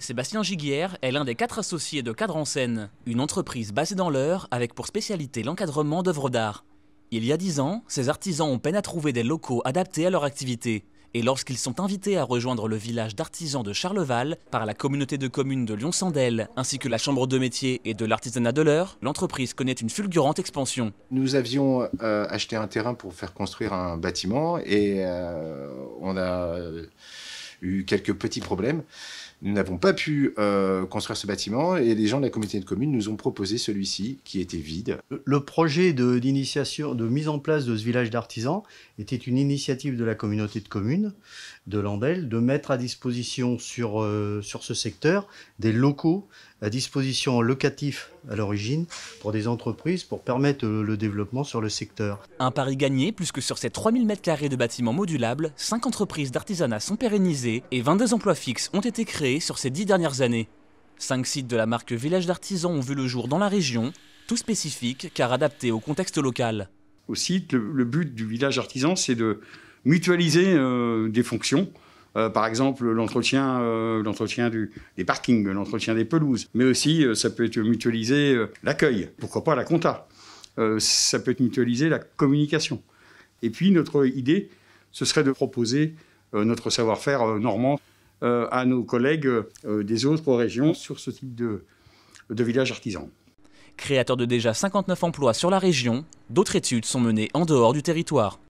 Sébastien Giguière est l'un des quatre associés de Cadre en scène, une entreprise basée dans l'heure avec pour spécialité l'encadrement d'œuvres d'art. Il y a dix ans, ces artisans ont peine à trouver des locaux adaptés à leur activité. Et lorsqu'ils sont invités à rejoindre le village d'artisans de Charleval par la communauté de communes de Lyon-Sandel, ainsi que la Chambre de métier et de l'artisanat de l'heure, l'entreprise connaît une fulgurante expansion. Nous avions euh, acheté un terrain pour faire construire un bâtiment et euh, on a eu quelques petits problèmes. Nous n'avons pas pu euh, construire ce bâtiment et les gens de la communauté de communes nous ont proposé celui-ci qui était vide. Le projet de, d'initiation, de mise en place de ce village d'artisans était une initiative de la communauté de communes de Landel de mettre à disposition sur, euh, sur ce secteur des locaux à disposition locatif à l'origine pour des entreprises pour permettre le, le développement sur le secteur. Un pari gagné puisque sur ces 3000 m2 de bâtiments modulables, 5 entreprises d'artisanat sont pérennisées et 22 emplois fixes ont été créés sur ces dix dernières années. Cinq sites de la marque Village d'Artisans ont vu le jour dans la région, tout spécifique car adapté au contexte local. Au site, le, but du village artisan, c'est de mutualiser euh, des fonctions. Euh, par exemple, l'entretien, euh, l'entretien des parkings, l'entretien des pelouses. Mais aussi, ça peut être mutualiser l'accueil, pourquoi pas la compta. ça peut être mutualiser la communication. Et puis, notre idée, ce serait de proposer notre savoir-faire normand euh, à nos collègues euh, des autres régions sur ce type de, de village artisan. Créateur de déjà 59 emplois sur la région, d'autres études sont menées en dehors du territoire.